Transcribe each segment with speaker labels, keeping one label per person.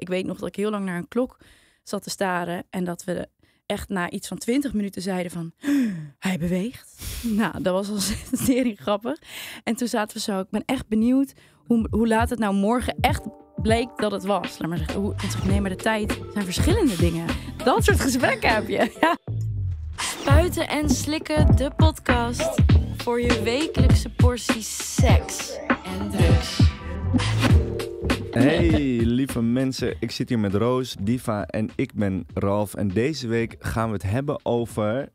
Speaker 1: Ik weet nog dat ik heel lang naar een klok zat te staren en dat we echt na iets van twintig minuten zeiden van hij beweegt. Nou, dat was al zeer grappig. En toen zaten we zo, ik ben echt benieuwd hoe, hoe laat het nou morgen echt bleek dat het was. Laat maar zeggen, hoe, nee, maar de tijd zijn verschillende dingen. Dat soort gesprekken heb je. Ja. Spuiten en slikken, de podcast voor je wekelijkse portie seks en drugs. Hey
Speaker 2: lieve mensen, ik zit hier met Roos, Diva en ik ben Ralf. En deze week gaan we het hebben over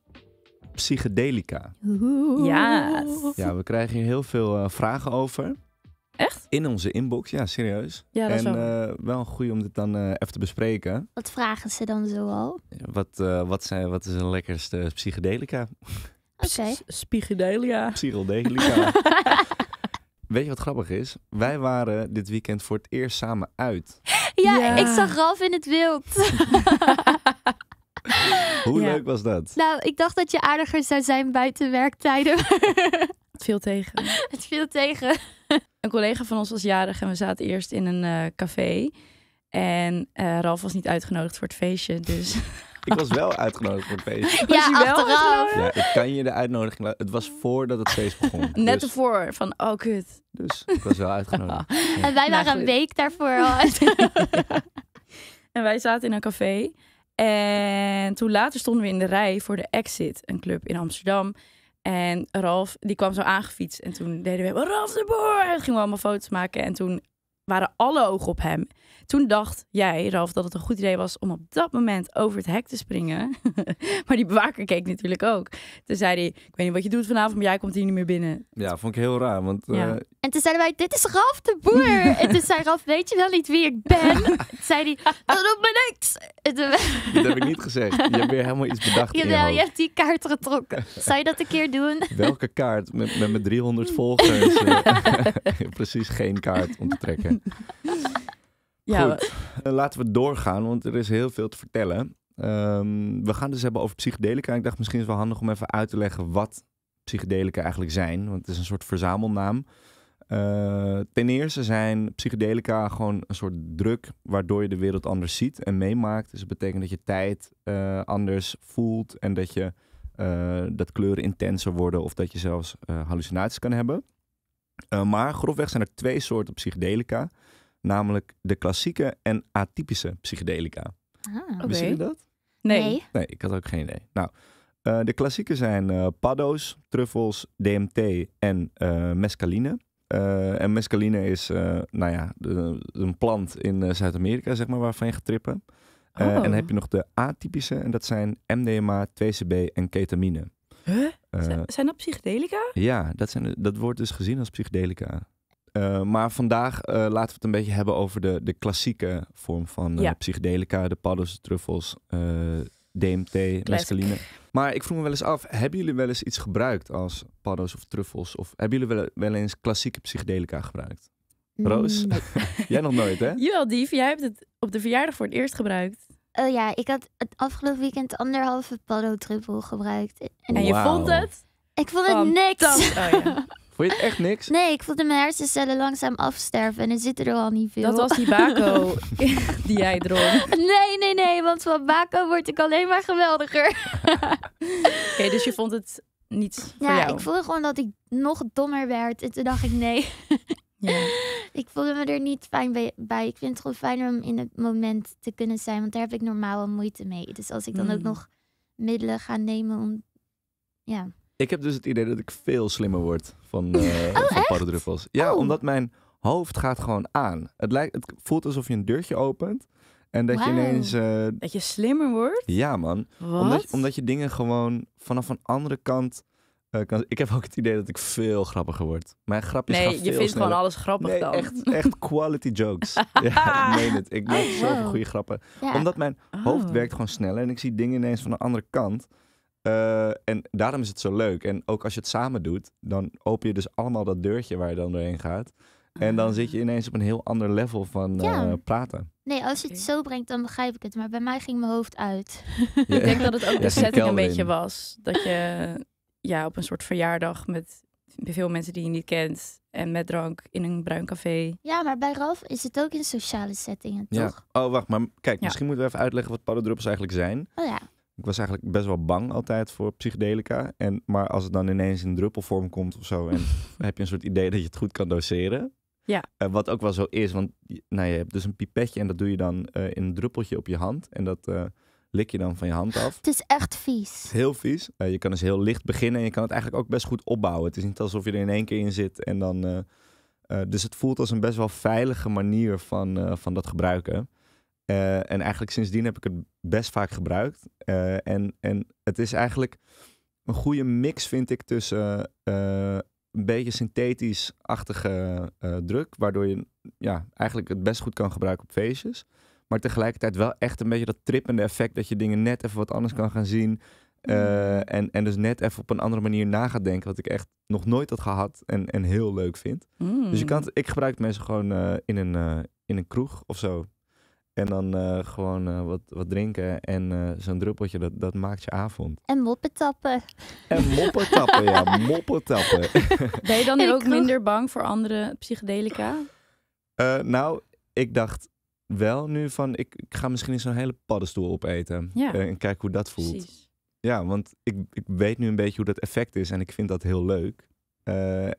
Speaker 2: psychedelica.
Speaker 3: Ja. Ja,
Speaker 2: we krijgen hier heel veel eh, vragen over. Echt? In onze inbox, ja, serieus. Ja, dat en wel. Eh, wel een goeie om dit dan eh, even te bespreken.
Speaker 3: Wat vragen ze dan zoal?
Speaker 2: Wat, wat, zijn, wat is een lekkerste psychedelica?
Speaker 1: Oké. Okay.
Speaker 2: Weet je wat grappig is? Wij waren dit weekend voor het eerst samen uit. Ja, ik zag
Speaker 3: Ralf in het wild.
Speaker 2: Hoe leuk was dat? Nou,
Speaker 3: ik dacht dat je aardiger zou zijn buiten werktijden.
Speaker 2: het viel
Speaker 1: tegen. Het viel tegen. Een collega van ons was jarig en we zaten eerst in een eh, café. En uh, Ralf was niet uitgenodigd voor het feestje, dus...
Speaker 2: ik was wel uitgenodigd voor het feest. Ja, was wel Ja, ik kan je de uitnodiging laten. Het was voordat het feest begon.
Speaker 1: Net dus, ervoor, van oh kut.
Speaker 2: Dus ik was wel uitgenodigd. En wij nou, waren een week
Speaker 1: daarvoor al En wij zaten in een café. En toen later stonden we in de rij voor de Exit, een club in Amsterdam. En Ralf, die kwam zo aangefietst. En toen deden we Ralf de Boer! En gingen we allemaal foto's maken. En toen waren alle ogen op hem toen dacht jij, Ralf, dat het een goed idee was om op dat moment over het hek te springen. maar die bewaker keek natuurlijk ook. Toen zei hij, ik weet niet wat je doet vanavond, maar jij komt hier niet meer binnen.
Speaker 2: Ja, vond ik heel raar. Want, ja. Eh,
Speaker 1: en toen zeiden wij, dit is Ralf de Boer. en toen zei Ralf, weet je wel niet wie ik ben?
Speaker 3: zei hij, dat doet me niks.
Speaker 2: dat heb ik niet gezegd. Je hebt weer helemaal iets bedacht Jawel, je, je hebt
Speaker 3: die kaart getrokken. Zou je dat een keer doen? Welke
Speaker 2: kaart? Met, met mijn 300 volgers. Eh. Precies geen kaart om te trekken. Ja. Goed, eh, laten we doorgaan, want er is heel veel te vertellen. Ehm, we gaan dus hebben over psychedelica. Ik dacht misschien is het wel handig om even uit te leggen wat psychedelica eigenlijk zijn. Want het is een soort verzamelnaam. Eh, ten eerste zijn psychedelica gewoon een soort druk waardoor je de wereld anders ziet en meemaakt. Dus dat betekent dat je tijd eh, anders voelt en dat, je, dat kleuren intenser worden of dat je zelfs hallucinaties kan hebben. maar grofweg zijn er twee soorten psychedelica namelijk de klassieke en atypische psychedelica.
Speaker 1: Ah, je dat? Nee.
Speaker 2: nee. ik had ook geen idee. Nou, eh, de klassieke zijn uh, paddo's, truffels, DMT en uh, mescaline. en mescaline is, nou ja, de, een plant in Zuid-Amerika, zeg maar, waarvan je gaat trippen. Oh. En dan heb je nog de atypische, en dat zijn MDMA, 2CB en ketamine. Huh?
Speaker 1: zijn dat psychedelica?
Speaker 2: Ja, dat, zijn, dat wordt dus gezien als psychedelica. Eh, maar vandaag eh, laten we het een beetje hebben over de, de klassieke vorm van eh, psychedelica, de paddo's, de truffels, DMT, mescaline. Maar ik vroeg me wel eens af, hebben jullie wel eens iets gebruikt als paddo's of truffels? Of hebben jullie wel, eens klassieke psychedelica gebruikt? Mm, Roos? jij nog nooit, hè?
Speaker 1: Jawel, Dief. Jij hebt het op
Speaker 3: de verjaardag voor het
Speaker 1: eerst gebruikt.
Speaker 3: Oh ja, ik had het afgelopen weekend anderhalve paddo-truffel gebruikt. En, en je vond het? Ik vond het niks. Oh, ja.
Speaker 2: Vond je het echt niks?
Speaker 1: Nee,
Speaker 3: ik voelde mijn hersencellen langzaam afsterven en er zitten er al niet veel. Dat was die bako die
Speaker 1: jij dronk.
Speaker 3: Nee, nee, nee, want van bako word ik alleen maar geweldiger.
Speaker 1: Oké, dus je vond het niet voor ja, jou? Ja, ik voelde
Speaker 3: gewoon dat ik nog dommer werd en toen dacht ik nee. Ja. Ik voelde me er niet fijn bij, Ik vind het gewoon fijner om in het moment te kunnen zijn, want daar heb ik normaal al moeite mee. Dus als ik dan ook hmm. nog middelen ga nemen om... Ja,
Speaker 2: ik heb dus het idee dat ik veel slimmer word van, uh, oh, eh, Ja, oh. omdat mijn hoofd gaat gewoon aan. Het, lijkt, het voelt alsof je een deurtje opent. En dat je ineens. Eh,
Speaker 1: dat je slimmer wordt?
Speaker 2: Ja, man. Omdat, omdat, je dingen gewoon vanaf een andere kant. Eh, kan, ik heb ook het idee dat ik veel grappiger word. Mijn grapjes nee, gaan veel je vindt gewoon alles grappig nee, dan. Echt, echt quality jokes. ja, ik meen het. Ik maak oh, zoveel goede grappen. Omdat mijn hoofd oh. werkt gewoon sneller en ik zie dingen ineens van de andere kant. Eh, en daarom is het zo leuk. En ook als je het samen doet, dan open je dus allemaal dat deurtje waar je dan doorheen gaat. En dan zit je ineens op een heel ander level van eh, praten.
Speaker 3: Nee, als je het zo brengt, dan begrijp ik het. Maar bij mij ging mijn hoofd uit. ik denk dat het ook een setting een beetje was.
Speaker 1: Dat je ja, op een soort verjaardag met veel mensen die je niet kent. En met drank in een bruin café. Ja, maar bij Ralf is het ook in sociale settingen, toch?
Speaker 2: Oh, wacht, maar kijk, misschien moeten we even uitleggen wat paddendruppels eigenlijk zijn. Oh ja ik was eigenlijk best wel bang altijd voor psychedelica. En, maar als het dan ineens in druppelvorm komt of zo, en heb je een soort idee dat je het goed kan doseren. Ja. Eh, wat ook wel zo is, want nou, je hebt dus een pipetje en dat doe je dan eh, in een druppeltje op je hand. En dat eh, lik je dan van je hand af. Het is echt vies. Heel vies. je kan dus heel licht beginnen en je kan het eigenlijk ook best goed opbouwen. Het is niet alsof je er in één keer in zit en dan... dus het voelt als een best wel veilige manier van, van dat gebruiken. Eh, en eigenlijk sindsdien heb ik het best vaak gebruikt. Eh, en, en het is eigenlijk een goede mix, vind ik, tussen eh, een beetje synthetisch-achtige druk, waardoor je ja, eigenlijk het best goed kan gebruiken op feestjes. Maar tegelijkertijd wel echt een beetje dat trippende effect dat je dingen net even wat anders kan gaan zien. en, en dus net even op een andere manier na gaat denken, wat ik echt nog nooit had gehad en, en heel leuk vind. Mm. Dus je kan ik gebruik het meestal gewoon in, een, in een kroeg of zo en dan eh, gewoon eh, wat, wat drinken. En eh, zo'n druppeltje, dat, dat maakt je avond.
Speaker 3: En
Speaker 1: tappen.
Speaker 2: En moppertappen, ja. Moppertappen.
Speaker 1: Ben je dan ook minder bang voor andere psychedelica?
Speaker 2: nou, ik dacht wel nu van... Ik, ga misschien eens zo'n hele paddenstoel opeten. en kijk hoe dat voelt. Ja, want ik, ik weet nu een beetje hoe dat effect is. En ik vind dat heel leuk.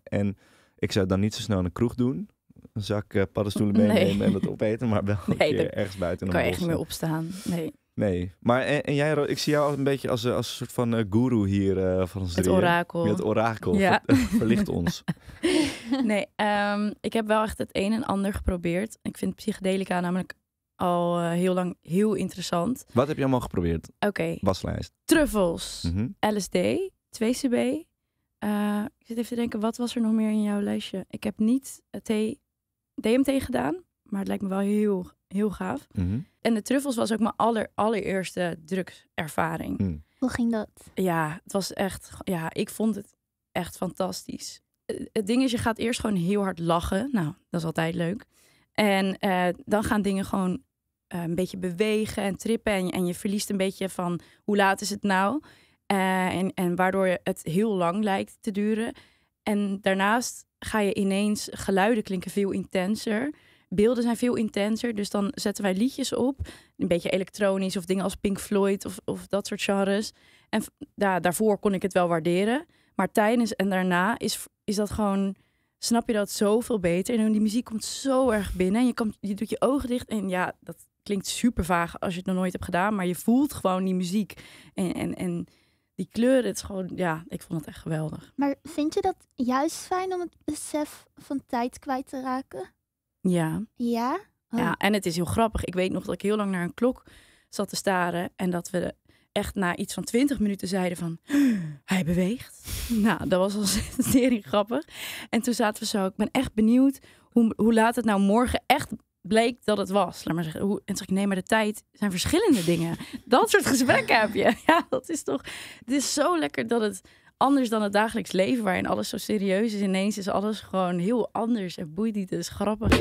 Speaker 2: en ik zou dan niet zo snel een kroeg doen een zak eh, paddenstoelen meenemen en dat opeten, maar wel nee, een keer ergens buiten. Kan je echt niet meer
Speaker 1: opstaan. Nee.
Speaker 2: Nee, maar en, jij, ik zie jou een beetje als, eh, als een soort van eh, guru hier van ons Het drieën. orakel. het orakel, ja. Ver, verlicht ons.
Speaker 1: nee, ehm, ik heb wel echt het een en ander geprobeerd. Ik vind psychedelica namelijk al heel lang heel interessant.
Speaker 2: Wat heb je allemaal geprobeerd? Oké. Waslijst.
Speaker 1: Truffels, mhm. LSD, 2CB. ik zit even te denken, wat was er nog meer in jouw lijstje? Ik heb niet thee DMT gedaan, maar het lijkt me wel heel, heel gaaf. Mhm. En de truffels was ook mijn aller, allereerste drugservaring. Mm. Hoe ging dat? Ja, het was echt, ja, ik vond het echt fantastisch. Eh, het ding is, je gaat eerst gewoon heel hard lachen. Nou, dat is altijd leuk. En eh, dan gaan dingen gewoon eh, een beetje bewegen en trippen. En, en, je verliest een beetje van hoe laat is het nou? en, en waardoor het heel lang lijkt te duren. En daarnaast ga je ineens, geluiden klinken veel intenser. Beelden zijn veel intenser, dus dan zetten wij liedjes op. Een beetje elektronisch of dingen als Pink Floyd of, of dat soort genres. En ja, daarvoor kon ik het wel waarderen. Maar tijdens en daarna is, is dat gewoon, snap je dat zoveel beter. En die muziek komt zo erg binnen. En je, kan, je doet je ogen dicht en ja, dat klinkt super vaag als je het nog nooit hebt gedaan. Maar je voelt gewoon die muziek. En, en, en die kleuren, het is gewoon, ja, ik vond het echt geweldig.
Speaker 3: Maar vind je dat juist fijn om het besef van tijd kwijt te raken? Ja. Ja?
Speaker 1: Oh. Ja, en het is heel grappig. Ik weet nog dat ik heel lang naar een klok zat te staren en dat we echt na iets van twintig minuten zeiden van, hij beweegt. nou, dat was al zeer grappig. En toen zaten we zo, ik ben echt benieuwd hoe, hoe laat het nou morgen echt bleek dat het was. Laat maar zeggen, hoe, en zeg ik, nee, maar de tijd zijn verschillende dingen. Dat soort gesprekken heb je. Ja, dat is toch... Het is zo lekker dat het anders dan het dagelijks leven... waarin alles zo serieus is. Ineens is alles gewoon heel anders en boeit niet. Het is grappig.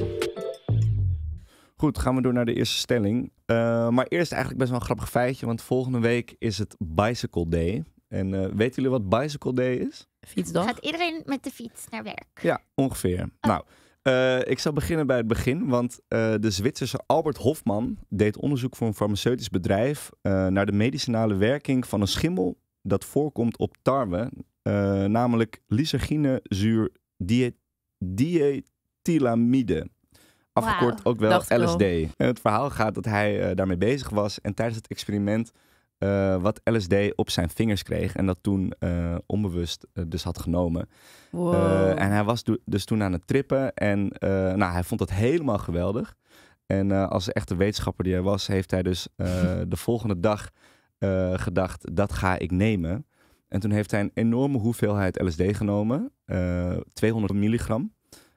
Speaker 2: Goed, gaan we door naar de eerste stelling. Eh, maar eerst eigenlijk best wel een grappig feitje... want volgende week is het Bicycle Day... En eh, weten jullie wat Bicycle Day is? Fietsdag.
Speaker 3: Gaat iedereen met de fiets naar werk?
Speaker 2: Ja, ongeveer. Oh. Nou, eh, ik zal beginnen bij het begin, want eh, de Zwitserse Albert Hofman deed onderzoek voor een farmaceutisch bedrijf eh, naar de medicinale werking van een schimmel dat voorkomt op tarwe, namelijk lyserginezuur zuur diethylamide. Afgekort ook wel LSD. het verhaal gaat dat hij daarmee bezig was en tijdens het experiment eh, wat LSD op zijn vingers kreeg. En dat toen eh, onbewust eh, dus had genomen. Wow. en hij was dus toen aan het trippen. En nou, hij vond dat helemaal geweldig. En als echte wetenschapper die hij was, heeft hij dus de volgende dag gedacht: dat ga ik nemen. En toen heeft hij een enorme hoeveelheid LSD genomen, 200 milligram.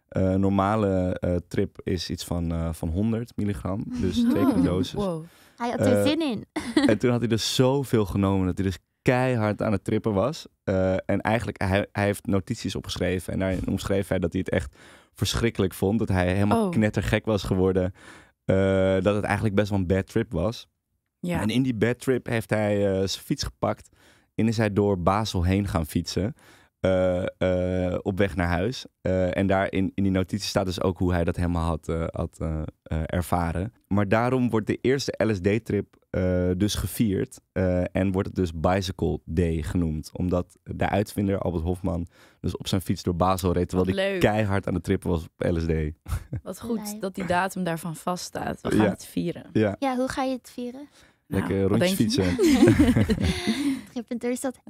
Speaker 2: Een normale trip is iets van, van 100 milligram, dus twee keer dosis. Wow. Hij had er eh, zin in. en toen had hij dus zoveel genomen dat hij dus keihard aan het trippen was. Eh, en eigenlijk, hij, heeft notities opgeschreven. En daarin omschreef hij dat hij het echt verschrikkelijk vond. Dat hij helemaal oh. knettergek was geworden. Eh, dat het eigenlijk best wel een bad trip was. Ja. En in die bad trip heeft hij zijn fiets gepakt. En is hij door Basel heen gaan fietsen. Eh, eh, op weg naar huis. Eh, en daar in, in die notitie staat dus ook hoe hij dat helemaal had, had ervaren. Maar daarom wordt de eerste LSD-trip dus gevierd. en wordt het dus Bicycle Day genoemd. Omdat de uitvinder Albert Hofman dus op zijn fiets door Basel reed. Terwijl hij keihard aan de trip was op LSD.
Speaker 1: Wat goed dat die datum daarvan vaststaat. We gaan het vieren. Ja. ja, hoe ga je het vieren?
Speaker 2: Nou, Lekker nou, rondjes fietsen.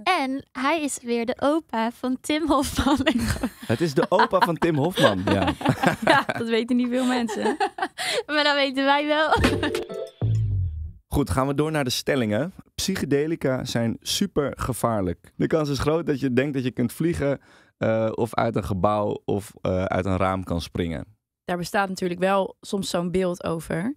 Speaker 3: En hij is weer de opa van Tim Hofman.
Speaker 2: Het is de opa van Tim Hofman, ja. ja
Speaker 1: dat weten niet veel mensen. maar dat weten wij wel.
Speaker 2: Goed, gaan we door naar de stellingen. Psychedelica zijn super gevaarlijk. De kans is groot dat je denkt dat je kunt vliegen eh, of uit een gebouw of eh, uit een raam kan springen.
Speaker 1: Daar bestaat natuurlijk wel soms zo'n beeld over.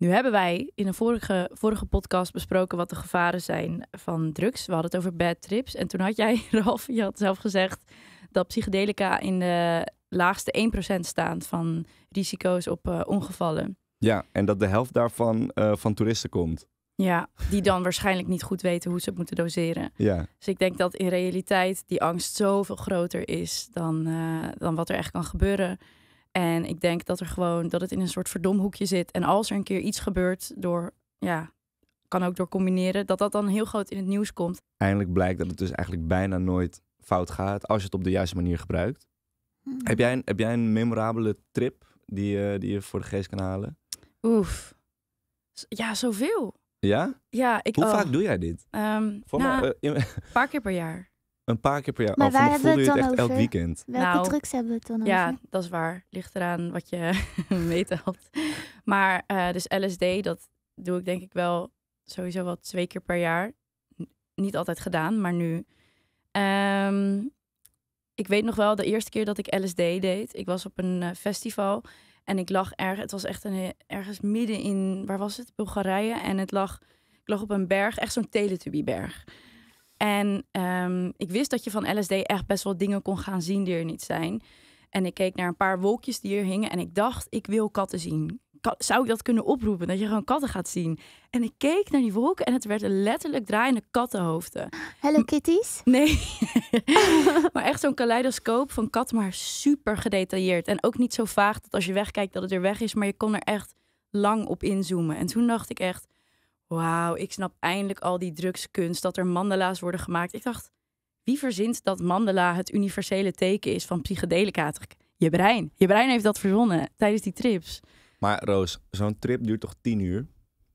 Speaker 1: Nu hebben wij in een vorige, vorige podcast besproken wat de gevaren zijn van drugs. We hadden het over bad trips. En toen had jij, Ralf, je had zelf gezegd dat psychedelica in de laagste 1% staan van risico's op eh, ongevallen.
Speaker 2: Ja, en dat de helft daarvan eh, van toeristen komt.
Speaker 1: Ja, die dan waarschijnlijk niet goed weten hoe ze het moeten doseren. Ja. Dus ik denk dat in realiteit die angst zoveel groter is dan, eh, dan wat er echt kan gebeuren. En ik denk dat er gewoon dat het in een soort hoekje zit. En als er een keer iets gebeurt door ja, kan ook door combineren, dat dat dan heel groot in het nieuws komt.
Speaker 2: Eindelijk blijkt dat het dus eigenlijk bijna nooit fout gaat als je het op de juiste manier gebruikt. Hmm. Heb, jij een, heb jij een memorabele trip die, je, eh, die je voor de geest kan halen?
Speaker 1: Oef. Ja, zoveel.
Speaker 2: Ja? Ja, ik Hoe vaak oh. doe jij dit? Um, nou, eh,
Speaker 1: paar keer per jaar.
Speaker 2: Een paar keer per jaar. Maar en waar hebben het echt elk weekend.
Speaker 1: Welke nou, drugs hebben we het dan ja, over? Ja, dat is waar. Ligt eraan wat je meetelt. Maar eh, dus LSD, dat doe ik denk ik wel sowieso wel twee keer per jaar. niet altijd gedaan, maar nu. Ehm, ik weet nog wel de eerste keer dat ik LSD deed. Ik was op een eh, festival en ik lag ergens. Het was echt een, ergens midden in, waar was het? Bulgarije. En het lag, ik lag op een berg, echt zo'n Teletubby-berg. En ehm, ik wist dat je van LSD echt best wel dingen kon gaan zien die er niet zijn. En ik keek naar een paar wolkjes die er hingen en ik dacht, ik wil katten zien. zou ik dat kunnen oproepen, dat je gewoon katten gaat zien? En ik keek naar die wolken en het werd letterlijk draaiende kattenhoofden. Hello kitties? nee, maar echt zo'n kaleidoscoop van katten, maar super gedetailleerd. En ook niet zo vaag dat als je wegkijkt dat het er weg is, maar je kon er echt lang op inzoomen. En toen dacht ik echt, wauw, ik snap eindelijk al die drugskunst, dat er mandala's worden gemaakt. Ik dacht, wie verzint dat mandala het universele teken is van psychedelica? Je brein. Je brein heeft dat verzonnen tijdens die trips.
Speaker 2: Maar Roos, zo'n trip duurt toch tien uur?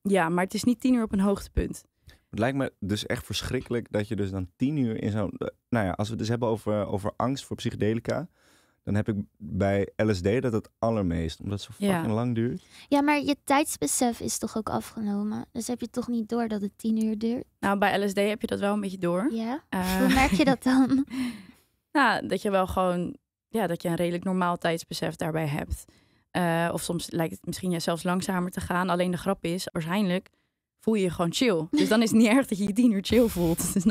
Speaker 1: Ja, maar het is niet tien uur op een hoogtepunt.
Speaker 2: Het lijkt me dus echt verschrikkelijk dat je dus dan tien uur in zo'n... Eh, nou ja, als we het dus hebben over, over angst voor psychedelica dan heb ik bij LSD dat het allermeest, omdat het zo fucking lang duurt.
Speaker 3: Ja, maar je tijdsbesef is toch ook afgenomen? Dus heb je toch niet door dat het tien uur duurt? Nou, bij LSD heb je dat wel een
Speaker 1: beetje door. Ja? Eh, Hoe merk je dat dan? nou, dat je wel gewoon, ja, dat je een redelijk normaal tijdsbesef daarbij hebt. Eh, of soms lijkt het misschien zelfs langzamer te gaan. Alleen de grap is, waarschijnlijk voel je je gewoon chill. Dus dan is het niet erg dat je je tien uur chill voelt. Dus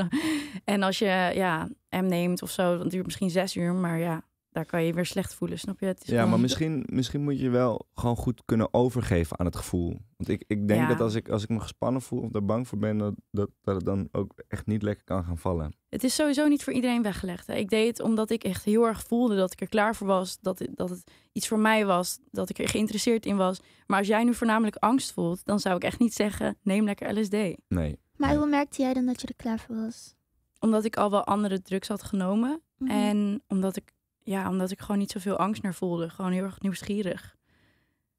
Speaker 1: en als je ja, M neemt of zo, dan duurt het misschien zes uur. Maar ja, daar kan je weer slecht voelen, snap je? Het is ja, maar misschien,
Speaker 2: misschien moet je wel gewoon goed kunnen overgeven aan het gevoel. Want ik, ik denk dat als ik, als ik me gespannen voel of daar bang voor ben, dat, dat, dat het dan ook echt niet lekker kan gaan vallen.
Speaker 1: Het is sowieso niet voor iedereen weggelegd. Ik deed het omdat ik echt heel erg voelde dat ik er klaar voor was, dat, dat het iets voor mij was, dat ik er geïnteresseerd in was. Maar als jij nu voornamelijk angst voelt, dan zou ik echt niet zeggen, neem lekker LSD.
Speaker 3: Nee. Maar hoe merkte jij dan dat je er klaar voor was?
Speaker 1: Omdat ik al wel andere drugs had genomen. Mhm. En omdat ik ja, omdat ik gewoon niet zoveel angst naar voelde. Gewoon heel erg nieuwsgierig.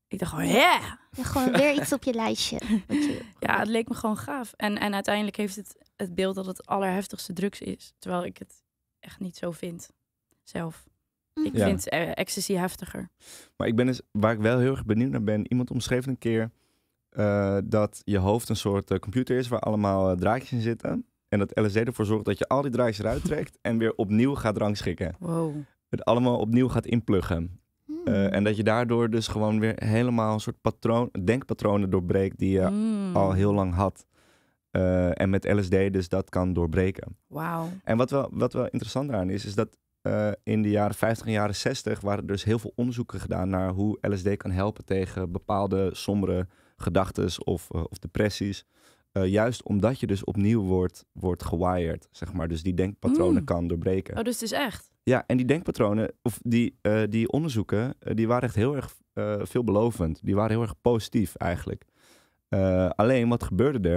Speaker 1: Ik dacht gewoon, ja! Gewoon weer iets
Speaker 3: op je lijstje.
Speaker 1: ja, het leek me gewoon gaaf. En, en uiteindelijk heeft het het beeld dat het allerheftigste drugs is. Terwijl ik het echt niet zo vind. Zelf. Ik mhm. vind eh, ecstasy heftiger.
Speaker 2: Maar ik ben eens, dus, waar ik wel heel erg benieuwd naar ben. Iemand omschreef een keer eh, dat je hoofd een soort eh, computer is waar allemaal draadjes in zitten. En dat LSD ervoor zorgt dat je al die draadjes eruit trekt en weer opnieuw gaat rangschikken. Wow het allemaal opnieuw gaat inpluggen. Hmm. Eh, en dat je daardoor dus gewoon weer helemaal een soort patroon, denkpatronen doorbreekt die je hmm. al heel lang had. Eh, en met LSD dus dat kan doorbreken. En wat wel, wat wel interessant eraan is, is dat eh, in de jaren 50 en jaren 60 waren er dus heel veel onderzoeken gedaan naar hoe LSD kan helpen tegen bepaalde sombere gedachten of, of depressies. Eh, juist omdat je dus opnieuw wordt, wordt gewired, zeg maar. Dus die denkpatronen mm. kan doorbreken. Oh, dus het is echt? Ja, en die denkpatronen, of die, eh, die onderzoeken, eh, die waren echt heel erg veelbelovend. Die waren heel erg positief eigenlijk. alleen, wat gebeurde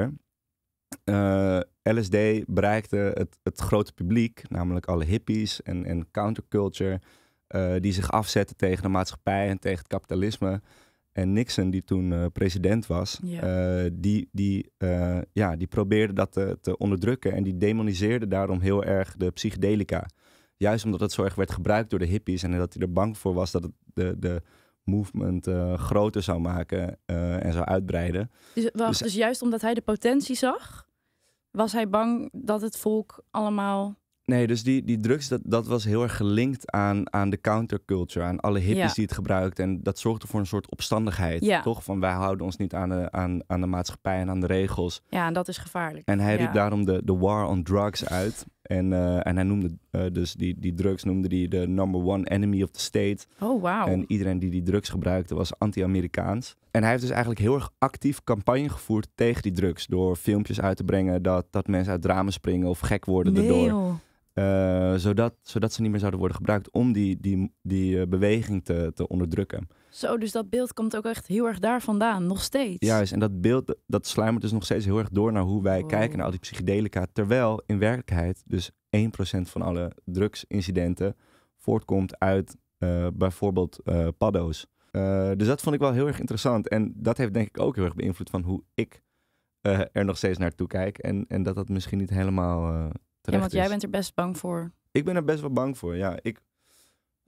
Speaker 2: er? LSD bereikte het, het grote publiek, namelijk alle hippies en, en counterculture... die zich afzetten tegen de maatschappij en tegen het kapitalisme... En Nixon, die toen eh, president was, eh, die, die, eh, ja, die probeerde dat te, te, onderdrukken. En die demoniseerde daarom heel erg de psychedelica. Juist omdat het zo erg werd gebruikt door de hippies. En dat hij er bang voor was dat het de, de movement groter zou maken en zou uitbreiden.
Speaker 1: Dus, wacht, dus, dus juist omdat hij de potentie zag, was hij bang dat het volk allemaal
Speaker 2: Nee, dus die, die drugs, dat, dat was heel erg gelinkt aan, aan de counterculture, aan alle hippies die het gebruikten. En dat zorgde voor een soort opstandigheid, toch? Van wij houden ons niet aan de, aan, aan de maatschappij en aan de regels.
Speaker 1: Ja, en dat is gevaarlijk. En hij riep
Speaker 2: daarom de, de war on drugs uit. En, eh, en hij noemde eh, dus die, die drugs noemde die de number one enemy of the state. Oh, wow. En iedereen die die drugs gebruikte was anti-Amerikaans. En hij heeft dus eigenlijk heel erg actief campagne gevoerd tegen die drugs. Door filmpjes uit te brengen dat, dat mensen uit ramen springen of gek worden nee, erdoor. Eh, zodat, zodat ze niet meer zouden worden gebruikt om die, die, die eh, beweging te, te onderdrukken.
Speaker 1: Zo, dus dat beeld komt ook echt heel erg daar vandaan, nog steeds. Juist, en
Speaker 2: dat beeld dat sluimert dus nog steeds heel erg door naar hoe wij kijken naar al die psychedelica. Terwijl in werkelijkheid dus 1% van alle drugsincidenten voortkomt uit eh, bijvoorbeeld paddo's. dus dat vond ik wel heel erg interessant. En dat heeft denk ik ook heel erg beïnvloed van hoe ik er nog steeds naartoe kijk. En, en dat dat misschien niet helemaal ja, want jij bent
Speaker 1: er best bang voor.
Speaker 2: Ik ben er best wel bang voor, ja. Ik,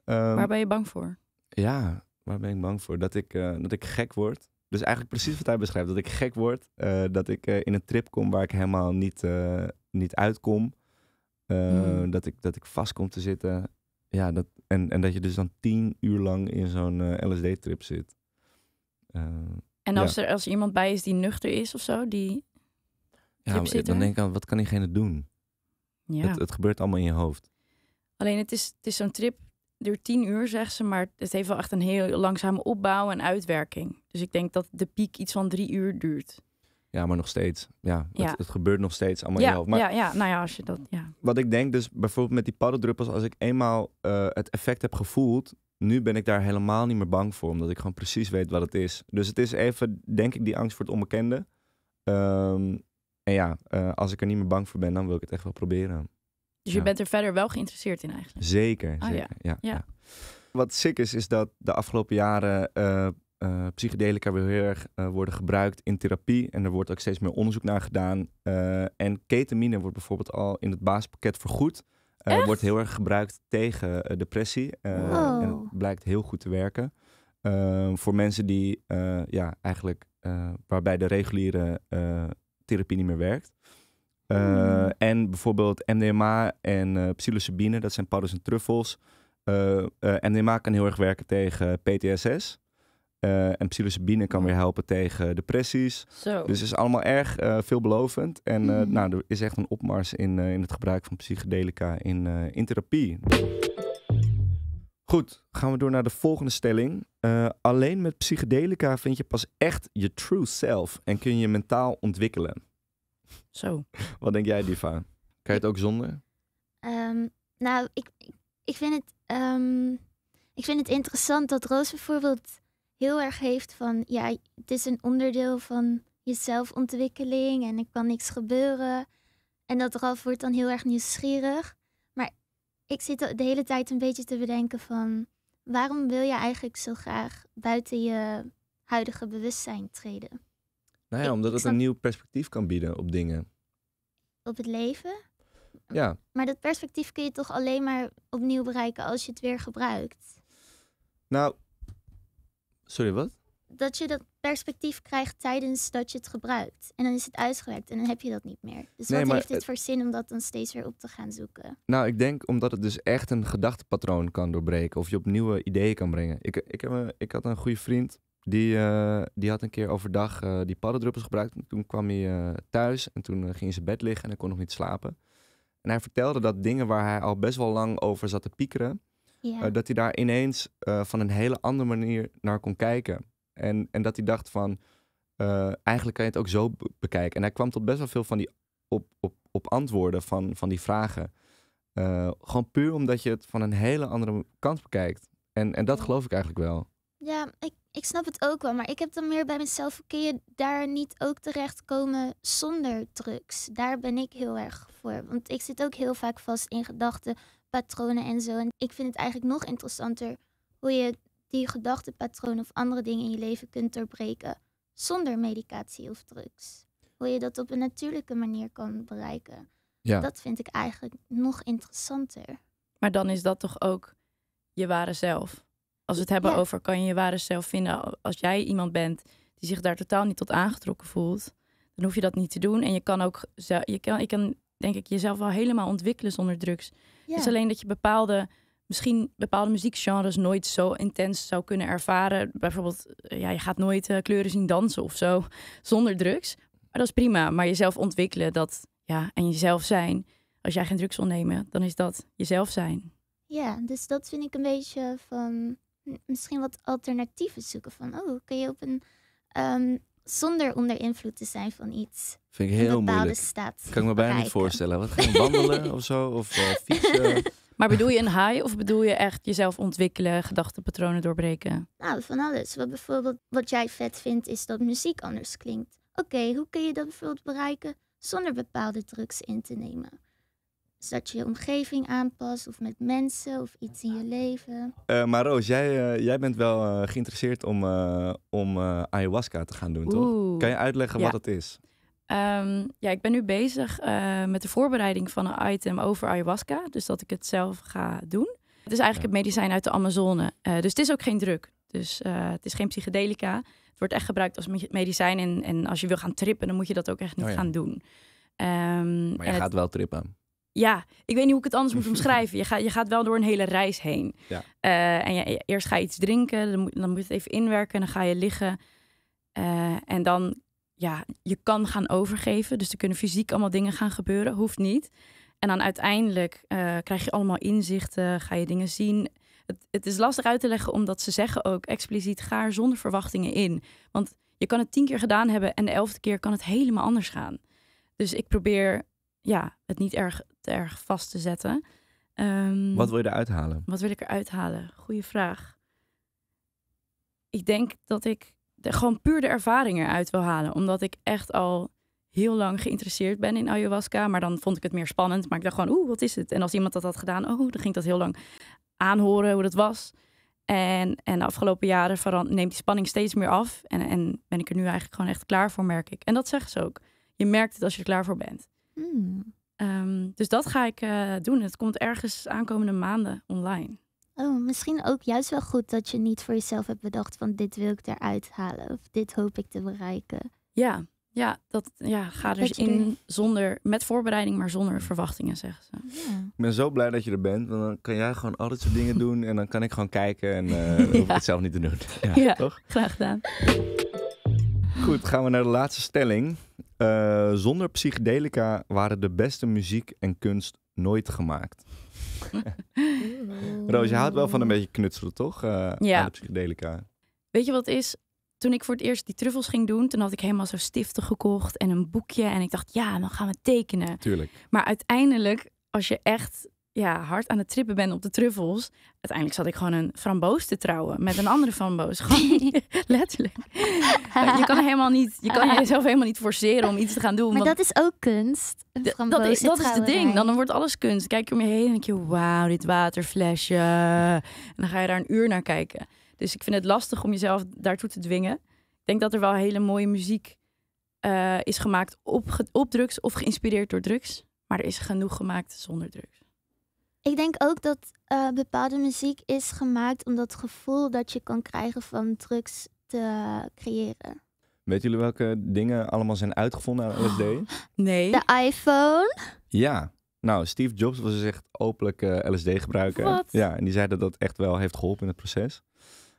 Speaker 2: ehm, waar ben je bang voor? Ja, waar ben ik bang voor? Dat ik, eh, dat ik gek word. Dus eigenlijk precies wat hij beschrijft. Dat ik gek word. Eh, dat ik eh, in een trip kom waar ik helemaal niet, niet uitkom. Mm-hmm. dat, ik, dat ik vast kom te zitten. Ja, dat, en, en dat je dus dan tien uur lang in zo'n LSD-trip zit. en als,
Speaker 1: er, als iemand bij is die nuchter is of zo, die... Ja, dan denk
Speaker 2: ik aan, wat kan diegene doen? Ja. Het, gebeurt allemaal in je hoofd.
Speaker 1: Alleen het is, het is zo'n trip, duurt tien uur, zeggen ze, maar het heeft wel echt een heel langzame opbouw en uitwerking. Dus ik denk dat de piek iets van drie uur duurt.
Speaker 2: Ja, maar nog steeds. Ja, Het, het, gebeurt nog steeds allemaal in je hoofd. Maar ja, ja,
Speaker 1: nou ja, als je dat... Ja.
Speaker 2: Wat ik denk, dus bijvoorbeeld met die paddendruppels als ik eenmaal eh, het effect heb gevoeld, nu ben ik daar helemaal niet meer bang voor, omdat ik gewoon precies weet wat het is. Dus het is even, denk ik, die angst voor het onbekende. Ehm, en ja, eh, als ik er niet meer bang voor ben, dan wil ik het echt wel proberen. Dus je bent
Speaker 1: er verder wel geïnteresseerd in eigenlijk? Zeker, oh, zeker. Ja. Ja,
Speaker 2: Wat sick is, is dat de afgelopen jaren uh, psychedelica weer heel erg worden gebruikt in therapie. En er wordt ook steeds meer onderzoek naar gedaan. en ketamine wordt bijvoorbeeld al in het basispakket vergoed. wordt heel erg gebruikt tegen depressie. En het oh. blijkt heel goed te werken. Ehm, voor mensen die ja, eigenlijk waarbij de reguliere therapie niet meer werkt. Eh, hmm. En bijvoorbeeld MDMA en uh, psilocybine, dat zijn paddes en truffels. Eh, MDMA kan heel erg werken tegen PTSS. en psilocybine kan weer helpen tegen depressies. Zo. Dus het is allemaal erg veelbelovend. En hmm. nou, er is echt een opmars in, in het gebruik van psychedelica in, in therapie. Goed, gaan we door naar de volgende stelling. Eh, alleen met psychedelica vind je pas echt je true self en kun je mentaal ontwikkelen. Zo. Wat denk jij, Diva? Kan je het ook zonder?
Speaker 3: Ehm, nou, ik, ik, vind het, ehm, ik vind het interessant dat Roos bijvoorbeeld heel erg heeft van... Ja, het is een onderdeel van je zelfontwikkeling en er kan niks gebeuren. En dat Ralf wordt dan heel erg nieuwsgierig ik zit de hele tijd een beetje te bedenken van waarom wil je eigenlijk zo graag buiten je huidige bewustzijn treden?
Speaker 2: Nou ja, omdat het een nieuw perspectief kan bieden op dingen.
Speaker 3: Op het leven? Ja. Maar dat perspectief kun je toch alleen maar opnieuw bereiken als je het weer gebruikt?
Speaker 2: Nou, sorry, wat?
Speaker 3: dat je dat perspectief krijgt tijdens dat je het gebruikt. En dan is het uitgewerkt en dan heb je dat niet meer. Dus wat heeft dit voor zin om dat dan steeds weer op te gaan
Speaker 2: zoeken? Nou, ik denk omdat het dus echt een gedachtepatroon kan doorbreken. Of je op nieuwe ideeën kan brengen. Ik, ik, heb een, ik had een goede vriend. Die, eh, die had een keer overdag eh, die paddendruppels gebruikt. En toen kwam hij eh, thuis en toen ging hij in zijn bed liggen en hij kon nog niet slapen. En hij vertelde dat dingen waar hij al best wel lang over zat te piekeren, dat hij daar ineens van een hele andere manier naar kon kijken. En, en dat hij dacht van, eh, eigenlijk kan je het ook zo bekijken. En hij kwam tot best wel veel van die op, op, op antwoorden van, van die vragen. Uh, gewoon puur omdat je het van een hele andere kant bekijkt. En, en dat geloof ik eigenlijk wel.
Speaker 3: Ja, ik, ik snap het ook wel. Maar ik heb dan meer bij mezelf, kun je daar niet ook terechtkomen zonder drugs? Daar ben ik heel erg voor. Want ik zit ook heel vaak vast in gedachten, patronen en zo. En ik vind het eigenlijk nog interessanter hoe je die je gedachtenpatroon of andere dingen in je leven kunt doorbreken zonder medicatie of drugs. Hoe je dat op een natuurlijke manier kan bereiken. Ja. Dat vind ik eigenlijk nog interessanter.
Speaker 1: Maar dan is dat toch ook je ware zelf? Als we het hebben over kan je je ware zelf vinden als jij iemand bent die zich daar totaal niet tot aangetrokken voelt, dan hoef je dat niet te doen. En je kan ook, je kan, je kan denk ik, jezelf wel helemaal ontwikkelen zonder drugs. Ja. Is alleen dat je bepaalde misschien bepaalde muziekgenres nooit zo intens zou kunnen ervaren. Bijvoorbeeld, eh, ja, je gaat nooit eh, kleuren zien dansen of zo zonder drugs. Maar dat is prima. Maar jezelf ontwikkelen dat, ja, en jezelf zijn. Als jij geen drugs wil nemen, dan is dat jezelf zijn.
Speaker 3: Ja, dus dat vind ik een beetje van misschien wat alternatieven zoeken. Van, oh, kun je op een ehm, zonder onder invloed
Speaker 1: te zijn van iets.
Speaker 2: Vind ik heel bepaalde moeilijk. Staat kan ik me bijna niet voorstellen. Wat gaan wandelen of zo? Of eh, fietsen?
Speaker 1: Maar bedoel je een high of bedoel je echt jezelf ontwikkelen, gedachtenpatronen doorbreken?
Speaker 3: Nou, van alles. Wat bijvoorbeeld wat jij vet vindt, is dat muziek anders klinkt. Oké, hoe kun je dat bijvoorbeeld bereiken zonder bepaalde drugs in te nemen? Dus dat je je omgeving aanpast of met mensen of iets in je leven.
Speaker 2: Eh, maar Roos, jij, eh, jij bent wel eh, geïnteresseerd om, om ayahuasca te gaan doen, toch? Kan je uitleggen wat dat is?
Speaker 1: Ehm, ja, ik ben nu bezig eh, met de voorbereiding van een item over ayahuasca. Dus dat ik het zelf ga doen. Het is eigenlijk het medicijn uit de Amazone. Eh, dus het is ook geen druk. Dus eh, het is geen psychedelica. Het wordt echt gebruikt als medicijn. En, en als je wil gaan trippen, dan moet je dat ook echt niet oh gaan doen. Ehm, maar je gaat wel trippen. Ja, ik weet niet hoe ik het anders moet omschrijven. Je, gaat je gaat wel door een hele reis heen. Ja. en je, eerst ga je iets drinken, dan moet, dan moet je het even inwerken, dan ga je liggen. en dan ja, je kan gaan overgeven. Dus er kunnen fysiek allemaal dingen gaan gebeuren. Hoeft niet. En dan uiteindelijk eh, krijg je allemaal inzichten, ga je dingen zien. Het, het, is lastig uit te leggen, omdat ze zeggen ook expliciet: ga er zonder verwachtingen in. Want je kan het tien keer gedaan hebben en de elfde keer kan het helemaal anders gaan. Dus ik probeer ja, het niet erg, te erg vast te zetten. Ehm, wat wil je eruit halen? Wat wil ik eruit halen? Goeie vraag. Ik denk dat ik gewoon puur de ervaring eruit wil halen. Omdat ik echt al heel lang geïnteresseerd ben in ayahuasca. Maar dan vond ik het meer spannend. Maar ik dacht gewoon, oeh, wat is het? En als iemand dat had gedaan, oh, dan ging ik dat heel lang aanhoren hoe dat was. En, en de afgelopen jaren neemt die spanning steeds meer af. En, en ben ik er nu eigenlijk gewoon echt klaar voor, merk ik. En dat zeggen ze ook. Je merkt het als je er klaar voor bent. Hmm. Ehm, dus dat ga ik eh, doen. Het komt ergens aankomende maanden online
Speaker 3: oh, misschien ook juist wel goed dat je niet voor jezelf hebt bedacht van dit wil ik eruit halen of dit hoop ik te bereiken.
Speaker 1: Ja, ja, dat, ja ga dus in zonder, met voorbereiding, maar zonder verwachtingen, zeggen ze.
Speaker 2: Ja. Ik ben zo blij dat je er bent, want dan kan jij gewoon al dit soort dingen doen en dan kan ik gewoon kijken en uh, hoef ik het zelf niet te doen. Ja, toch? graag gedaan. Goed, gaan we naar de laatste stelling. Eh, zonder psychedelica waren de beste muziek en kunst nooit gemaakt. Roos, je houdt wel van een beetje knutselen, toch? Uh, ja. de
Speaker 1: Weet je wat is? Toen ik voor het eerst die truffels ging doen, toen had ik helemaal zo stiften gekocht en een boekje. En ik dacht, ja, dan gaan we tekenen. Tuurlijk. Maar uiteindelijk, als je echt ja, hard aan het trippen ben op de truffels. Uiteindelijk zat ik gewoon een framboos te trouwen met een andere framboos. Gewoon letterlijk. Je kan, helemaal niet, je kan ah. jezelf helemaal niet forceren om iets te gaan doen. Maar dat is ook kunst. Dat, is, het ding. Dan, wordt alles kunst. Kijk je om je heen en denk je, wauw, dit waterflesje. En dan ga je daar een uur naar kijken. Dus ik vind het lastig om jezelf daartoe te dwingen. Ik denk dat er wel hele mooie muziek eh, is gemaakt op, op drugs of geïnspireerd door drugs. Maar er is genoeg gemaakt zonder drugs.
Speaker 3: Ik denk ook dat eh, bepaalde muziek is gemaakt om dat gevoel dat je kan krijgen van drugs te creëren.
Speaker 2: Weet jullie welke dingen allemaal zijn uitgevonden aan LSD? Oh,
Speaker 3: nee. De iPhone?
Speaker 2: Ja. Nou, Steve Jobs was dus echt openlijk eh, LSD-gebruiker. Ja, en die zei dat dat echt wel heeft geholpen in het proces.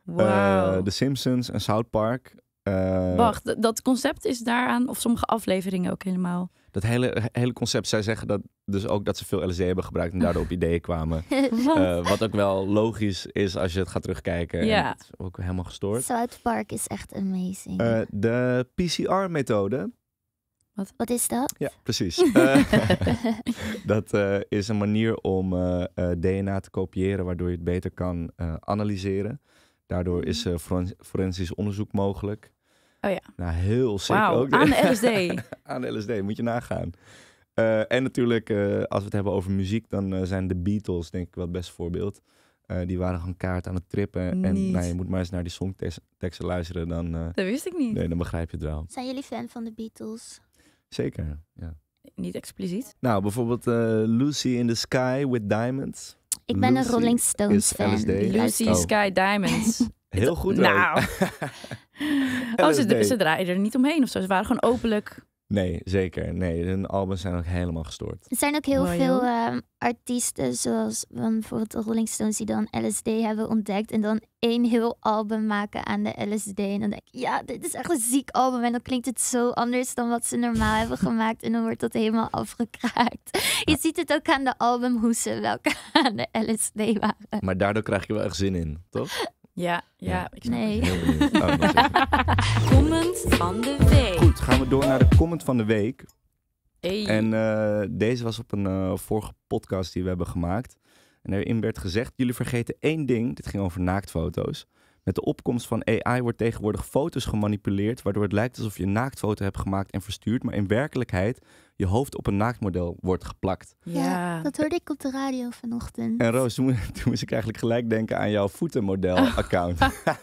Speaker 2: Wow. Uh, eh, The Simpsons en South Park eh,
Speaker 1: Wacht, dat concept is daaraan, of sommige afleveringen ook helemaal.
Speaker 2: Dat hele, hele concept, zij zeggen dat dus ook dat ze veel LSD hebben gebruikt en daardoor op ideeën kwamen. wat? Eh, wat ook wel logisch is als je het gaat terugkijken. Ja. Het ook helemaal gestoord.
Speaker 3: South Park is echt amazing. Eh,
Speaker 2: de PCR-methode.
Speaker 3: Wat? wat is dat? Ja, precies.
Speaker 2: dat is een manier om DNA te kopiëren waardoor je het beter kan analyseren. Daardoor is mm. eh, forensisch onderzoek mogelijk. Oh ja. Nou, heel zeker wow, ook. Aan de LSD. aan de LSD, moet je nagaan. Eh, en natuurlijk, eh, als we het hebben over muziek, dan zijn de Beatles denk ik wel het beste voorbeeld. die waren gewoon kaart aan het trippen. En nou, je moet maar eens naar die songteksten luisteren. Dan, dat wist ik niet. Nee, dan begrijp je het wel.
Speaker 3: Zijn jullie fan van de
Speaker 1: Beatles?
Speaker 2: Zeker, ja.
Speaker 1: Niet expliciet.
Speaker 2: Nou, bijvoorbeeld Lucy in the Sky with Diamonds. Ik ben een Rolling Stones fan. Lucy oh. Sky
Speaker 1: Diamonds.
Speaker 2: Heel goed. Nou.
Speaker 1: oh, ze, ze draaiden er niet omheen of zo. Ze waren gewoon openlijk
Speaker 2: Nee, zeker. Nee, hun albums zijn ook helemaal gestoord. Er zijn ook heel veel
Speaker 1: ehm,
Speaker 3: artiesten, zoals ehm, bijvoorbeeld de Rolling Stones, die dan LSD hebben ontdekt. En dan één heel album maken aan de LSD. En dan denk ik, ja, dit is echt een ziek album. En dan klinkt het zo anders dan wat ze normaal hebben gemaakt. En dan wordt dat helemaal afgekraakt. Je ziet het ook aan de album ze welke aan de LSD waren.
Speaker 2: Maar daardoor krijg je wel echt zin in, toch? Ja, ja. ja. Ik nee. Heel oh, Comment van de week gaan we door naar de comment van de week. En eh, deze was op een eh, vorige podcast die we hebben gemaakt. En erin werd gezegd: jullie vergeten één ding. Dit ging over naaktfoto's. Met de opkomst van AI wordt tegenwoordig foto's gemanipuleerd, waardoor het lijkt alsof je een naaktfoto hebt gemaakt en verstuurd, maar in werkelijkheid je hoofd op een naaktmodel wordt geplakt. Ja,
Speaker 3: dat hoorde ik
Speaker 1: op de radio vanochtend. En Roos,
Speaker 2: toen, moest ik eigenlijk gelijk denken aan jouw voetenmodel-account.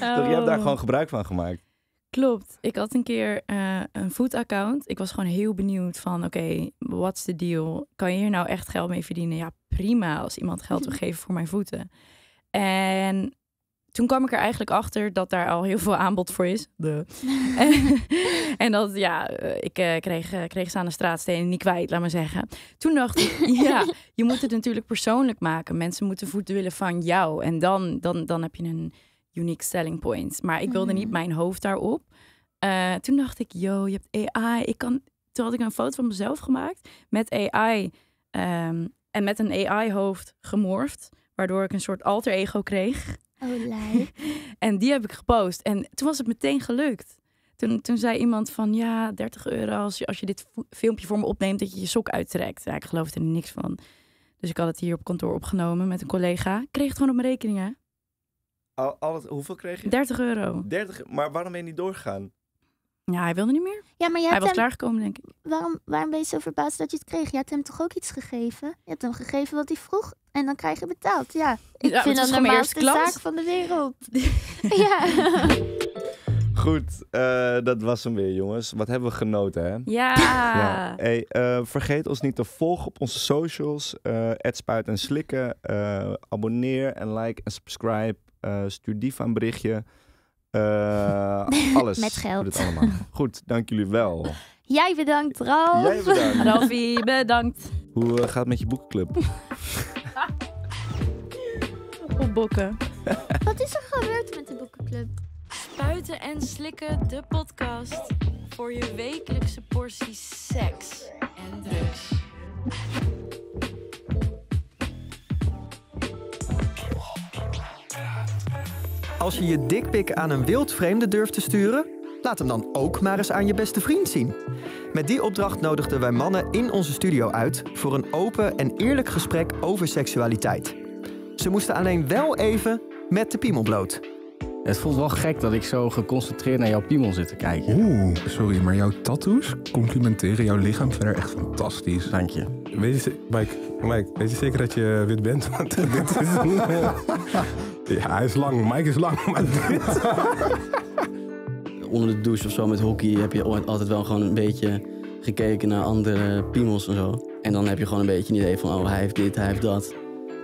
Speaker 2: Oh. oh. je hebt daar gewoon gebruik van gemaakt.
Speaker 1: Klopt. Ik had een keer eh, een food-account. Ik was gewoon heel benieuwd van, oké, okay, what's the deal? Kan je hier nou echt geld mee verdienen? Ja, prima als iemand geld wil geven voor mijn voeten. En toen kwam ik er eigenlijk achter dat daar al heel veel aanbod voor is. De. en, dat, ja, eh, ik eh, kreeg, kreeg ze aan de straatstenen niet kwijt, laat maar zeggen. Toen dacht ik, ja, je moet het natuurlijk persoonlijk maken. Mensen moeten voeten willen van jou. En dan, dan, dan heb je een unique selling points. Maar ik wilde niet mm-hmm. mijn hoofd daarop. Eh, toen dacht ik, yo, je hebt AI. Ik kan... Toen had ik een foto van mezelf gemaakt met AI. Ehm, en met een AI-hoofd gemorfd. Waardoor ik een soort alter ego kreeg. Oh, en die heb ik gepost. En toen was het meteen gelukt. Toen, toen zei iemand van, ja, 30 euro als je, als je dit filmpje voor me opneemt, dat je je sok uittrekt. Ja, ik geloofde er niks van. Dus ik had het hier op kantoor opgenomen met een collega. kreeg het gewoon op mijn rekeningen.
Speaker 2: Al, al, hoeveel kreeg je? 30 euro. 30, maar waarom ben je niet doorgegaan?
Speaker 1: Ja, hij wilde niet meer. Ja, maar jij hij was hem...
Speaker 2: gekomen denk ik. Waarom, waarom ben je zo verbaasd dat je het kreeg? Je hebt hem toch ook iets
Speaker 3: gegeven? Je hebt hem gegeven wat hij vroeg en dan krijg je betaald. Ja, ik vind dat de normaalste zaak van de wereld. ja.
Speaker 2: Goed, eh, dat was hem weer, jongens. Wat hebben we genoten, hè? Ja! Hey, eh, vergeet ons niet te volgen op onze socials. Uh, eh, Spuit en Slikken. abonneer en like en subscribe. Eh, stuur die van berichtje. Eh, alles. Met geld. Allemaal. Goed, dank jullie wel.
Speaker 1: Jij bedankt, Ralf. Jij bedankt. Ralfie, bedankt.
Speaker 2: Hoe eh, gaat het met je boekenclub? Op bokken.
Speaker 1: Wat is er gebeurd met de boekenclub? Spuiten en slikken, de podcast. Voor je wekelijkse portie seks en drugs.
Speaker 2: Als je je dikpik aan een vreemde durft te sturen, laat hem dan ook maar eens aan je beste vriend zien. Met die opdracht nodigden wij mannen in onze studio uit voor een open en eerlijk gesprek over seksualiteit. Ze moesten alleen wel even met de piemel bloot. Het voelt wel gek dat ik zo geconcentreerd naar jouw piemel zit te kijken. Oeh, sorry, maar jouw tattoos complimenteren jouw lichaam verder echt fantastisch. Dank je. Weet je, Mike, Mike, weet je zeker dat je wit bent? Want dit is... Ja, hij is lang. Mike is lang. Maar Onder de douche of zo met hockey heb je altijd wel gewoon een beetje gekeken naar andere piemels en zo. En dan heb je gewoon een beetje een idee van, oh, hij heeft dit, hij heeft dat.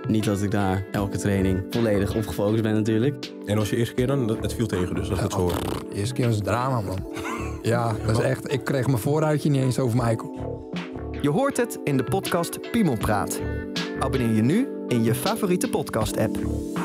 Speaker 2: Niet dat ik daar elke training volledig op gefocust ben natuurlijk. En als je eerste keer dan, het viel tegen dus, als het zo De eerste keer was het drama, man. Ja, dat is echt, ik kreeg mijn vooruitje niet eens over Michael. Je hoort het in de podcast praat. Abonneer je nu in je favoriete podcast-app.